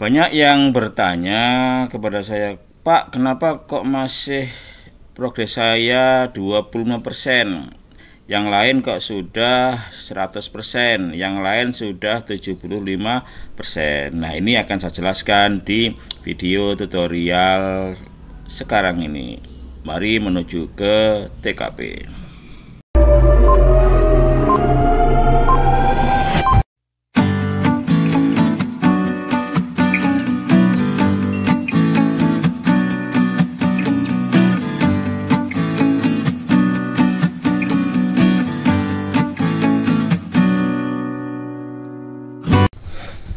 Banyak yang bertanya kepada saya, Pak, kenapa kok masih progres saya 25%? Yang lain kok sudah 100%, yang lain sudah 75%. Nah, ini akan saya jelaskan di video tutorial sekarang ini. Mari menuju ke TKP.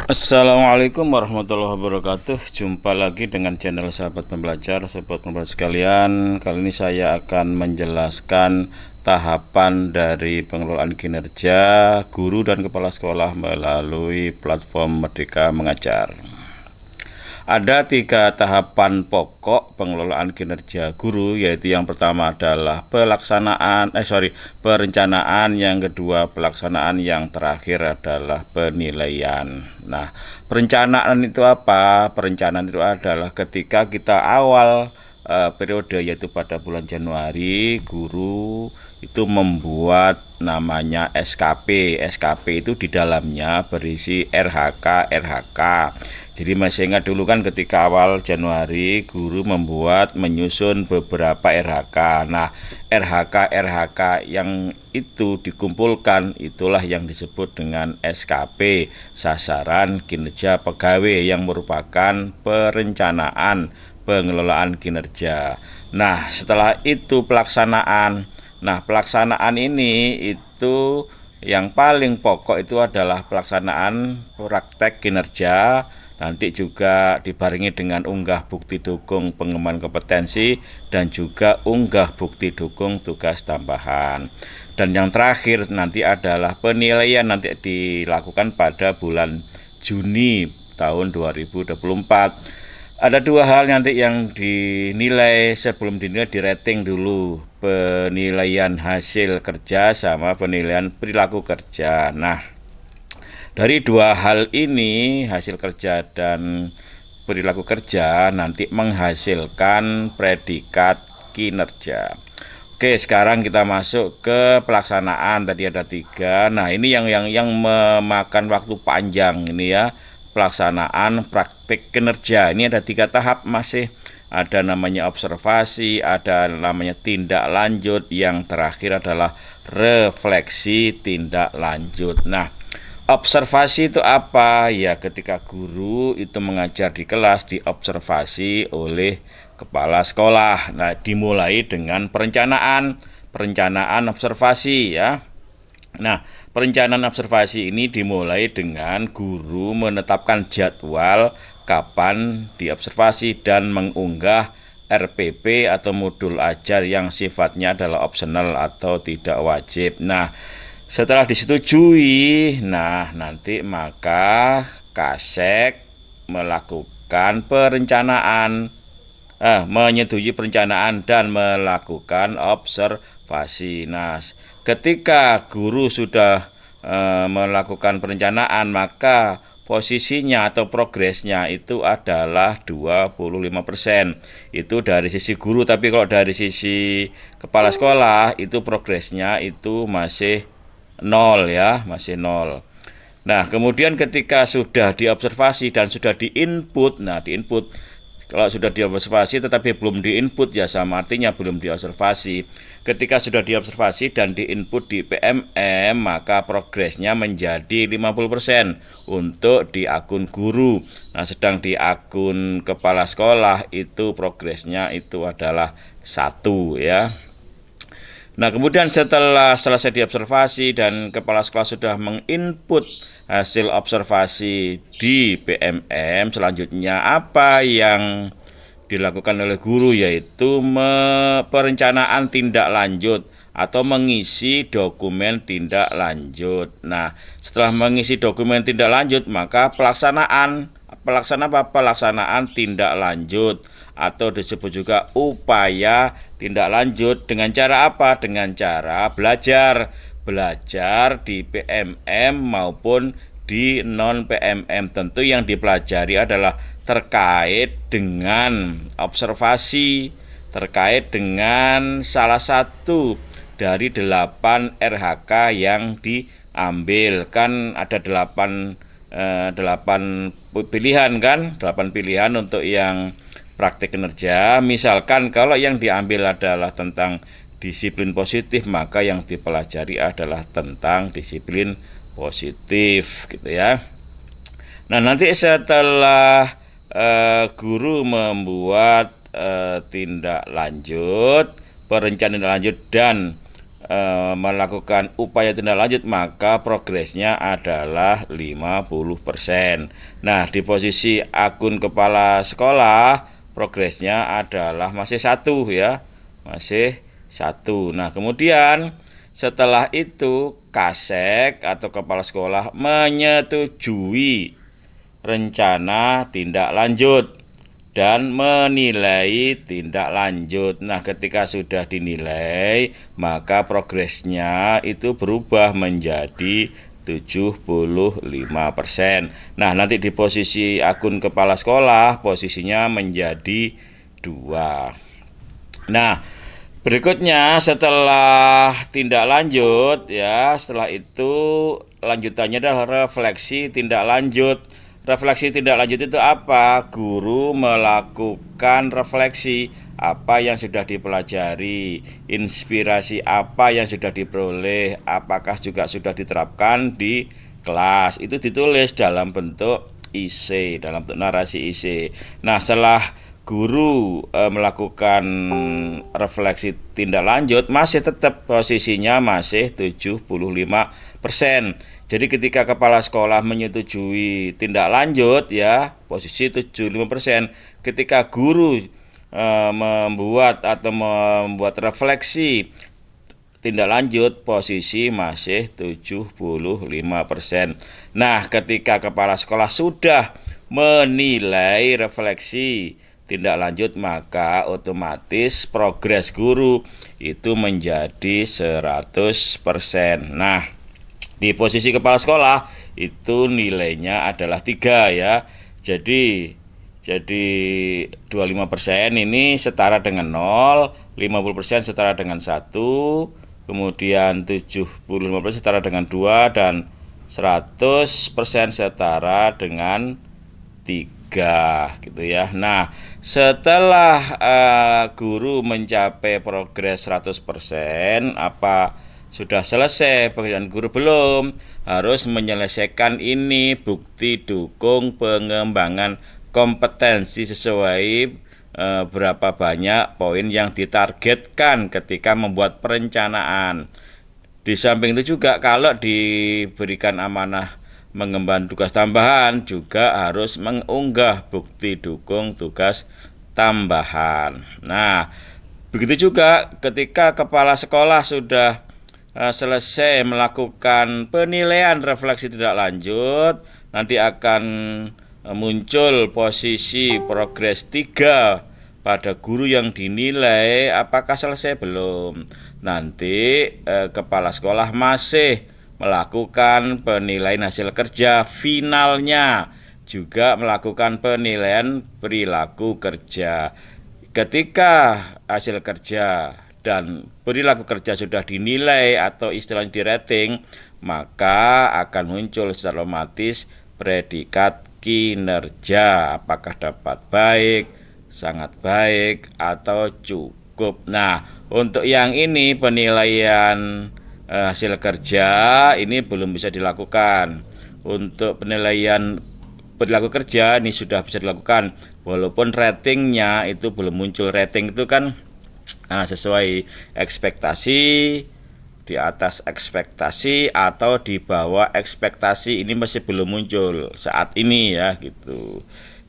Assalamualaikum warahmatullahi wabarakatuh Jumpa lagi dengan channel sahabat pembelajar Sahabat pembelajar sekalian Kali ini saya akan menjelaskan Tahapan dari pengelolaan kinerja Guru dan kepala sekolah Melalui platform Merdeka Mengajar ada tiga tahapan pokok pengelolaan kinerja guru, yaitu yang pertama adalah pelaksanaan, eh sorry, perencanaan, yang kedua pelaksanaan, yang terakhir adalah penilaian. Nah, perencanaan itu apa? Perencanaan itu adalah ketika kita awal uh, periode yaitu pada bulan Januari guru itu membuat namanya SKP. SKP itu di dalamnya berisi RHK RHK. Jadi masih ingat dulu kan ketika awal Januari guru membuat menyusun beberapa RHK. Nah, RHK RHK yang itu dikumpulkan itulah yang disebut dengan SKP, sasaran kinerja pegawai yang merupakan perencanaan pengelolaan kinerja. Nah, setelah itu pelaksanaan. Nah, pelaksanaan ini itu yang paling pokok itu adalah pelaksanaan praktek kinerja nanti juga dibarengi dengan unggah bukti dukung pengembangan kompetensi dan juga unggah bukti dukung tugas tambahan dan yang terakhir nanti adalah penilaian nanti dilakukan pada bulan Juni tahun 2024 ada dua hal nanti yang dinilai sebelum dinilai di rating dulu penilaian hasil kerja sama penilaian perilaku kerja nah dari dua hal ini hasil kerja dan perilaku kerja nanti menghasilkan predikat kinerja Oke sekarang kita masuk ke pelaksanaan tadi ada tiga nah ini yang yang yang memakan waktu panjang ini ya pelaksanaan praktik kinerja. Ini ada tiga tahap masih ada namanya observasi, ada namanya tindak lanjut, yang terakhir adalah refleksi tindak lanjut. Nah, observasi itu apa? Ya, ketika guru itu mengajar di kelas diobservasi oleh kepala sekolah. Nah, dimulai dengan perencanaan, perencanaan observasi ya Nah, perencanaan observasi ini dimulai dengan guru menetapkan jadwal kapan diobservasi dan mengunggah RPP atau modul ajar yang sifatnya adalah opsional atau tidak wajib. Nah, setelah disetujui, nah nanti maka Kasek e melakukan perencanaan eh, menyetujui perencanaan dan melakukan observasi. Nah, ketika guru sudah e, melakukan perencanaan maka posisinya atau progresnya itu adalah 25%. Itu dari sisi guru tapi kalau dari sisi kepala sekolah itu progresnya itu masih nol ya, masih nol. Nah, kemudian ketika sudah diobservasi dan sudah diinput, nah diinput kalau sudah diobservasi tetapi belum diinput ya sama artinya belum diobservasi. Ketika sudah diobservasi dan diinput di PMM maka progresnya menjadi 50% untuk di akun guru. Nah, sedang di akun kepala sekolah itu progresnya itu adalah satu ya. Nah, kemudian setelah selesai diobservasi dan kepala sekolah sudah menginput hasil observasi di PMM, selanjutnya apa yang dilakukan oleh guru yaitu perencanaan tindak lanjut atau mengisi dokumen tindak lanjut. Nah, setelah mengisi dokumen tindak lanjut, maka pelaksanaan pelaksanaan apa? Pelaksanaan tindak lanjut atau disebut juga upaya Tindak lanjut dengan cara apa? Dengan cara belajar, belajar di PMM maupun di non PMM. Tentu yang dipelajari adalah terkait dengan observasi, terkait dengan salah satu dari delapan RHK yang diambil kan ada delapan eh, delapan pilihan kan delapan pilihan untuk yang praktik kinerja. Misalkan kalau yang diambil adalah tentang disiplin positif, maka yang dipelajari adalah tentang disiplin positif gitu ya. Nah, nanti setelah uh, guru membuat uh, tindak lanjut, perencanaan tindak lanjut dan eh, melakukan upaya tindak lanjut maka progresnya adalah 50%. Nah, di posisi akun kepala sekolah progresnya adalah masih satu ya masih satu nah kemudian setelah itu kasek atau kepala sekolah menyetujui rencana tindak lanjut dan menilai tindak lanjut. Nah, ketika sudah dinilai, maka progresnya itu berubah menjadi 75%. Nah, nanti di posisi akun kepala sekolah posisinya menjadi dua. Nah, berikutnya setelah tindak lanjut ya, setelah itu lanjutannya adalah refleksi tindak lanjut. Refleksi tidak lanjut itu apa? Guru melakukan refleksi apa yang sudah dipelajari, inspirasi apa yang sudah diperoleh, apakah juga sudah diterapkan di kelas. Itu ditulis dalam bentuk IC, dalam bentuk narasi IC. Nah, setelah guru e, melakukan refleksi tindak lanjut masih tetap posisinya masih 75%. Jadi ketika kepala sekolah menyetujui tindak lanjut ya posisi 75%. Ketika guru e, membuat atau membuat refleksi tindak lanjut posisi masih 75%. Nah, ketika kepala sekolah sudah menilai refleksi tindak lanjut maka otomatis progres guru itu menjadi 100%. Nah, di posisi kepala sekolah itu nilainya adalah 3 ya. Jadi jadi 25% ini setara dengan 0, 50% setara dengan 1, kemudian 75% setara dengan 2 dan 100% setara dengan tiga gitu ya. Nah, setelah uh, guru mencapai progres 100%, apa sudah selesai pekerjaan guru belum? Harus menyelesaikan ini bukti dukung pengembangan kompetensi sesuai e, berapa banyak poin yang ditargetkan ketika membuat perencanaan. Di samping itu juga kalau diberikan amanah mengemban tugas tambahan juga harus mengunggah bukti dukung tugas tambahan. Nah, begitu juga ketika kepala sekolah sudah eh, selesai melakukan penilaian refleksi tidak lanjut, nanti akan eh, muncul posisi progres 3 pada guru yang dinilai apakah selesai belum. Nanti eh, kepala sekolah masih melakukan penilaian hasil kerja finalnya juga melakukan penilaian perilaku kerja ketika hasil kerja dan perilaku kerja sudah dinilai atau istilahnya di rating, maka akan muncul secara otomatis predikat kinerja apakah dapat baik sangat baik atau cukup nah untuk yang ini penilaian Eh, hasil kerja ini belum bisa dilakukan. Untuk penilaian perilaku kerja ini sudah bisa dilakukan walaupun ratingnya itu belum muncul rating itu kan nah, sesuai ekspektasi di atas ekspektasi atau di bawah ekspektasi ini masih belum muncul saat ini ya gitu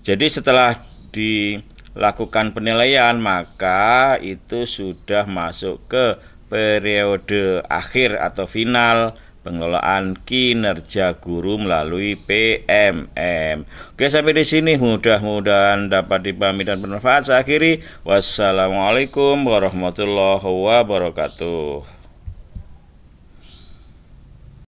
jadi setelah dilakukan penilaian maka itu sudah masuk ke periode akhir atau final pengelolaan kinerja guru melalui PMM. Oke sampai di sini mudah-mudahan dapat dipahami dan bermanfaat. Saya akhiri wassalamualaikum warahmatullahi wabarakatuh.